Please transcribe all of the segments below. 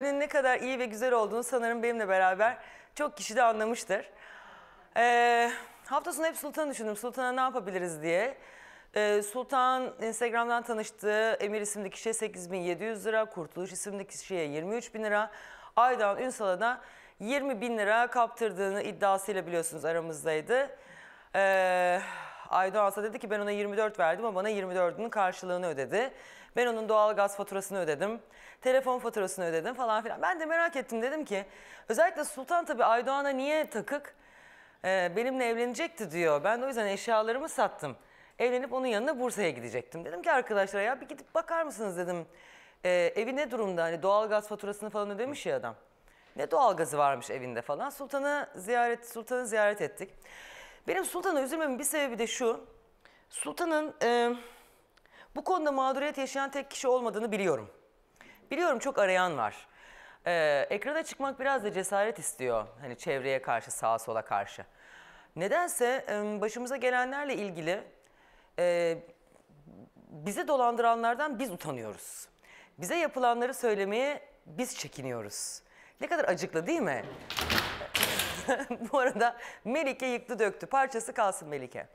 ne kadar iyi ve güzel olduğunu sanırım benimle beraber çok kişi de anlamıştır. Ee, hafta sonu hep Sultan'ı düşündüm. Sultan'a ne yapabiliriz diye. Ee, Sultan Instagram'dan tanıştığı Emir isimli kişiye 8700 lira, Kurtuluş isimli kişiye 23 bin lira, Aydan Ünsal'a da 20 bin lira kaptırdığını iddiasıyla biliyorsunuz aramızdaydı. Ee, Aydoğansa dedi ki ben ona 24 verdim ama bana 24'ünün karşılığını ödedi. Ben onun doğal gaz faturasını ödedim. Telefon faturasını ödedim falan filan. Ben de merak ettim dedim ki özellikle Sultan tabii Aydoğan'a niye takık? Ee, benimle evlenecekti diyor. Ben de o yüzden eşyalarımı sattım. Evlenip onun yanına Bursa'ya gidecektim. Dedim ki arkadaşlara ya bir gidip bakar mısınız dedim. Ee, evi ne durumda? Hani doğal gaz faturasını falan ödemiş ya adam. Ne doğal gazı varmış evinde falan. Sultan'ı ziyaret Sultan'ı ziyaret ettik. Benim Sultan'a üzülmemin bir sebebi de şu. Sultan'ın e, bu konuda mağduriyet yaşayan tek kişi olmadığını biliyorum. Biliyorum çok arayan var. Ee, ekrana çıkmak biraz da cesaret istiyor. Hani çevreye karşı, sağa sola karşı. Nedense başımıza gelenlerle ilgili e, bizi dolandıranlardan biz utanıyoruz. Bize yapılanları söylemeye biz çekiniyoruz. Ne kadar acıklı değil mi? Bu arada Melike yıktı döktü. Parçası kalsın Melike.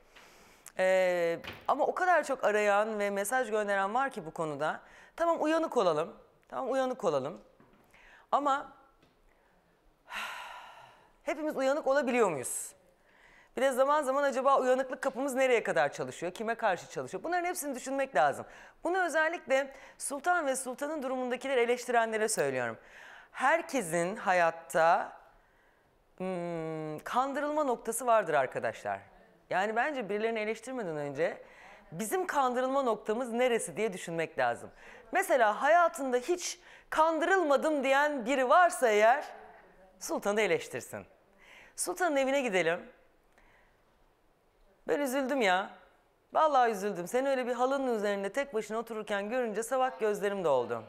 Ee, ama o kadar çok arayan ve mesaj gönderen var ki bu konuda. Tamam uyanık olalım. Tamam uyanık olalım. Ama hepimiz uyanık olabiliyor muyuz? Bir de zaman zaman acaba uyanıklık kapımız nereye kadar çalışıyor? Kime karşı çalışıyor? Bunların hepsini düşünmek lazım. Bunu özellikle sultan ve sultanın durumundakileri eleştirenlere söylüyorum. Herkesin hayatta hmm, kandırılma noktası vardır arkadaşlar. Yani bence birilerini eleştirmeden önce bizim kandırılma noktamız neresi diye düşünmek lazım. Mesela hayatında hiç kandırılmadım diyen biri varsa eğer sultanı eleştirsin. Sultanın evine gidelim. Ben üzüldüm ya. Vallahi üzüldüm. Seni öyle bir halının üzerinde tek başına otururken görünce sabah gözlerim doldu.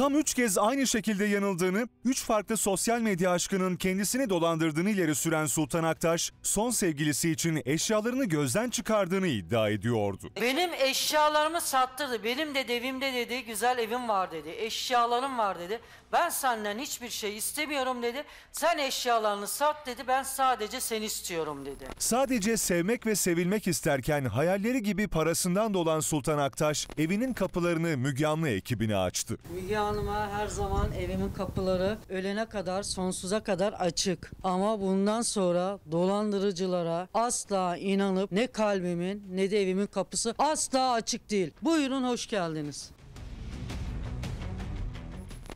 tam 3 kez aynı şekilde yanıldığını, 3 farklı sosyal medya aşkının kendisini dolandırdığını ileri süren Sultan Aktaş, son sevgilisi için eşyalarını gözden çıkardığını iddia ediyordu. Benim eşyalarımı sattırdı. Benim de evimde dedi, güzel evim var dedi. Eşyalarım var dedi. Ben senden hiçbir şey istemiyorum dedi. Sen eşyalarını sat dedi. Ben sadece seni istiyorum dedi. Sadece sevmek ve sevilmek isterken hayalleri gibi parasından dolan Sultan Aktaş evinin kapılarını Müge Anlı ekibine açtı. Müge Hanım'a her zaman evimin kapıları ölene kadar sonsuza kadar açık. Ama bundan sonra dolandırıcılara asla inanıp ne kalbimin ne de evimin kapısı asla açık değil. Buyurun hoş geldiniz.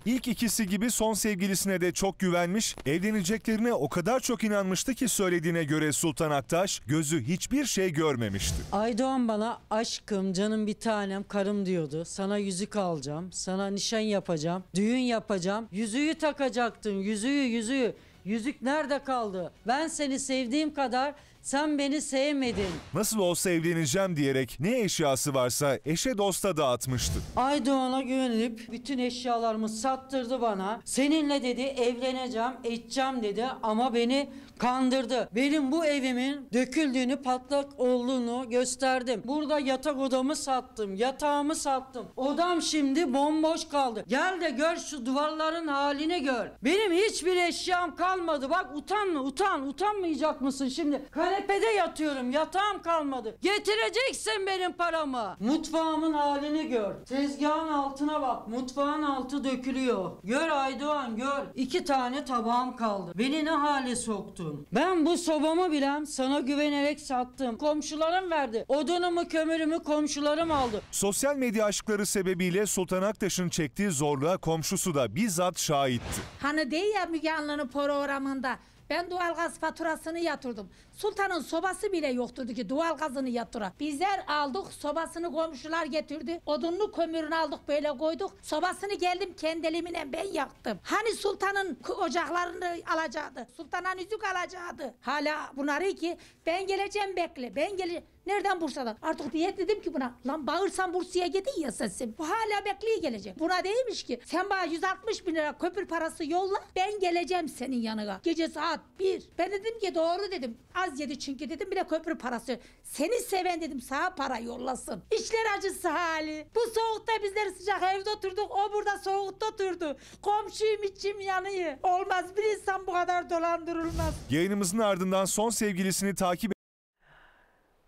İlk ikisi gibi son sevgilisine de çok güvenmiş, evleneceklerine o kadar çok inanmıştı ki söylediğine göre Sultan Aktaş gözü hiçbir şey görmemişti. Aydoğan bana aşkım, canım bir tanem, karım diyordu. Sana yüzük alacağım, sana nişan yapacağım, düğün yapacağım. Yüzüğü takacaktın, yüzüğü, yüzüğü. Yüzük nerede kaldı? Ben seni sevdiğim kadar sen beni sevmedin. Nasıl olsa evleneceğim diyerek ne eşyası varsa eşe dosta dağıtmıştı. Aydoğan'a güvenip bütün eşyalarımı sattırdı bana. Seninle dedi evleneceğim, edeceğim dedi ama beni kandırdı. Benim bu evimin döküldüğünü, patlak olduğunu gösterdim. Burada yatak odamı sattım, yatağımı sattım. Odam şimdi bomboş kaldı. Gel de gör şu duvarların halini gör. Benim hiçbir eşyam kalmadı. Bak utanma, utan. Utanmayacak mısın şimdi? Kanepede yatıyorum, yatağım kalmadı. Getireceksin benim paramı. Mutfağımın halini gör. Tezgahın altına bak. Mutfağın altı dökülüyor. Gör Aydoğan gör. İki tane tabağım kaldı. Beni ne hale soktu? musun? Ben bu sobamı bilem sana güvenerek sattım. Komşularım verdi. Odunumu kömürümü komşularım aldı. Sosyal medya aşkları sebebiyle Sultan Aktaş'ın çektiği zorluğa komşusu da bizzat şahitti. Hani değil ya Müge Anlı'nın programında ben doğalgaz faturasını yatırdım. Sultanın sobası bile yoktu ki doğalgazını yatıra. Bizler aldık sobasını komşular getirdi. Odunlu kömürünü aldık böyle koyduk. Sobasını geldim kendilimine ben yaktım. Hani sultanın ocaklarını alacaktı. Sultana yüzük alacaktı. Hala bunları ki ben geleceğim bekle. Ben geleceğim. Nereden Bursa'da? Artık diyet dedim ki buna. Lan bağırsan Bursa'ya gidin ya sesim. Bu hala bekliye gelecek. Buna değilmiş ki. Sen bana 160 bin lira köprü parası yolla. Ben geleceğim senin yanına. Gece saat 1. Ben dedim ki doğru dedim. Az yedi çünkü dedim bile köprü parası. Seni seven dedim sağ para yollasın. İşler acısı hali. Bu soğukta bizler sıcak evde oturduk. O burada soğukta oturdu. Komşuyum içim yanıyor. Olmaz bir insan bu kadar dolandırılmaz. Yayınımızın ardından son sevgilisini takip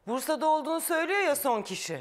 Bursa'da olduğunu söylüyor ya son kişi.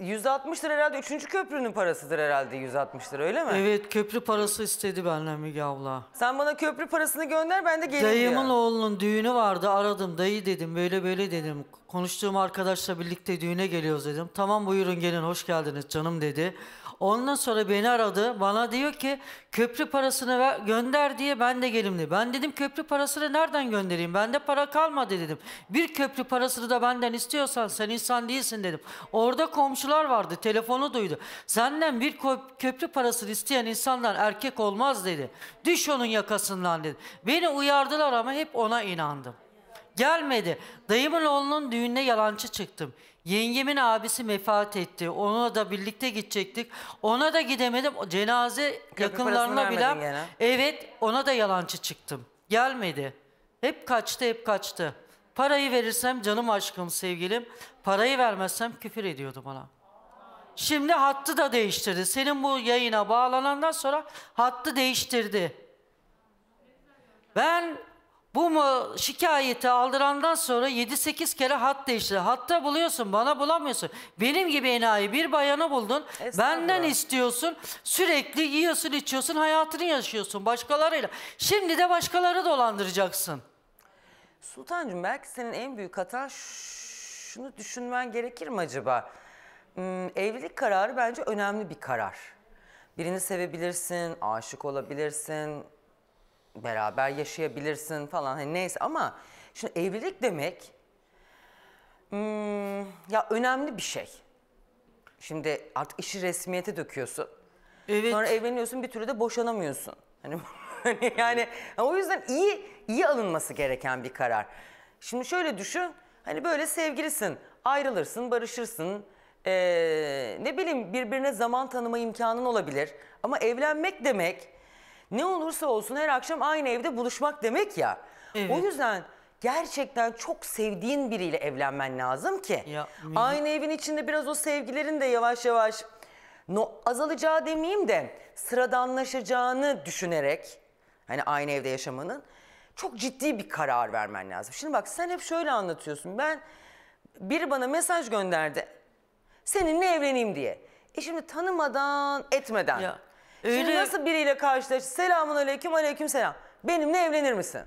160 lira herhalde 3. köprünün parasıdır herhalde 160 lira öyle mi? Evet köprü parası istedi benden Müge abla. Sen bana köprü parasını gönder ben de geleyim Dayımın diyor. oğlunun düğünü vardı aradım dayı dedim böyle böyle dedim. Konuştuğum arkadaşla birlikte düğüne geliyoruz dedim. Tamam buyurun gelin hoş geldiniz canım dedi. Ondan sonra beni aradı. Bana diyor ki köprü parasını ver, gönder diye ben de gelimli. Ben dedim köprü parasını nereden göndereyim? Bende para kalmadı dedim. Bir köprü parasını da benden istiyorsan sen insan değilsin dedim. Orada komşular vardı. Telefonu duydu. Senden bir köprü parasını isteyen insanlar erkek olmaz dedi. Düş onun yakasından dedi. Beni uyardılar ama hep ona inandım. Gelmedi. Dayımın oğlunun düğününe yalancı çıktım. Yengemin abisi vefat etti. Onu da birlikte gidecektik. Ona da gidemedim. Cenaze Köprü yakınlarına bile. Evet ona da yalancı çıktım. Gelmedi. Hep kaçtı hep kaçtı. Parayı verirsem canım aşkım sevgilim. Parayı vermezsem küfür ediyordu bana. Şimdi hattı da değiştirdi. Senin bu yayına bağlanandan sonra hattı değiştirdi. Ben bu mu şikayeti aldırandan sonra 7-8 kere hat değişti. Hatta buluyorsun, bana bulamıyorsun. Benim gibi enayi bir bayana buldun. Benden istiyorsun. Sürekli yiyorsun, içiyorsun, hayatını yaşıyorsun başkalarıyla. Şimdi de başkaları dolandıracaksın. Sultancığım belki senin en büyük hata şunu düşünmen gerekir mi acaba? Hmm, evlilik kararı bence önemli bir karar. Birini sevebilirsin, aşık olabilirsin, beraber yaşayabilirsin falan hani neyse ama şimdi evlilik demek hmm, ya önemli bir şey. Şimdi artık işi resmiyete döküyorsun. Evet. Sonra evleniyorsun bir türlü de boşanamıyorsun. Hani, hani yani o yüzden iyi iyi alınması gereken bir karar. Şimdi şöyle düşün. Hani böyle sevgilisin, ayrılırsın, barışırsın. Ee, ne bileyim birbirine zaman tanıma imkanın olabilir. Ama evlenmek demek ne olursa olsun her akşam aynı evde buluşmak demek ya. Evet. O yüzden gerçekten çok sevdiğin biriyle evlenmen lazım ki. Ya, aynı evin içinde biraz o sevgilerin de yavaş yavaş no, azalacağı demeyeyim de sıradanlaşacağını düşünerek hani aynı evde yaşamanın çok ciddi bir karar vermen lazım. Şimdi bak sen hep şöyle anlatıyorsun. Ben biri bana mesaj gönderdi. Seninle evleneyim diye. E şimdi tanımadan, etmeden. Ya. Öyle... Şimdi nasıl biriyle karşılaş? Selamun aleyküm aleyküm selam. Benimle evlenir misin?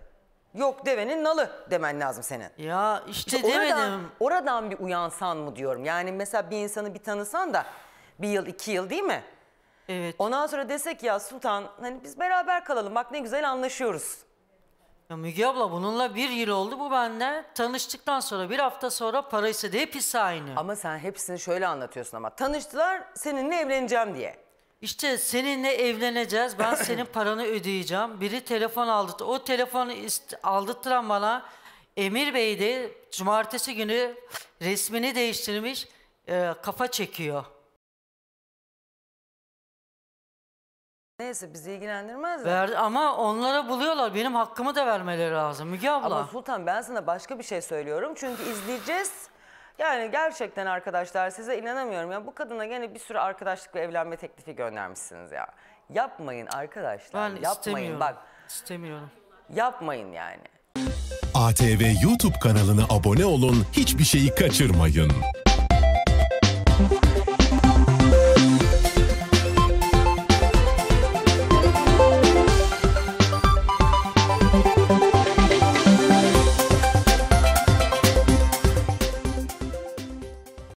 Yok devenin nalı demen lazım senin. Ya işte, işte demedim. Oradan, oradan bir uyansan mı diyorum. Yani mesela bir insanı bir tanısan da bir yıl iki yıl değil mi? Evet. Ondan sonra desek ya Sultan hani biz beraber kalalım bak ne güzel anlaşıyoruz. Ya Müge abla bununla bir yıl oldu bu bende. Tanıştıktan sonra bir hafta sonra para istedi hepsi aynı. Ama sen hepsini şöyle anlatıyorsun ama tanıştılar seninle evleneceğim diye. İşte seninle evleneceğiz. Ben senin paranı ödeyeceğim. Biri telefon aldı. O telefonu aldırtıran bana Emir Bey de cumartesi günü resmini değiştirmiş. E, kafa çekiyor. Neyse bizi ilgilendirmez Ver, ama onlara buluyorlar. Benim hakkımı da vermeleri lazım Müge abla. Ama Sultan ben sana başka bir şey söylüyorum. Çünkü izleyeceğiz. Yani gerçekten arkadaşlar size inanamıyorum ya. Bu kadına gene bir sürü arkadaşlık ve evlenme teklifi göndermişsiniz ya. Yapmayın arkadaşlar. Ben yapmayın bak. İstemiyorum. Yapmayın yani. ATV YouTube kanalına abone olun, hiçbir şeyi kaçırmayın.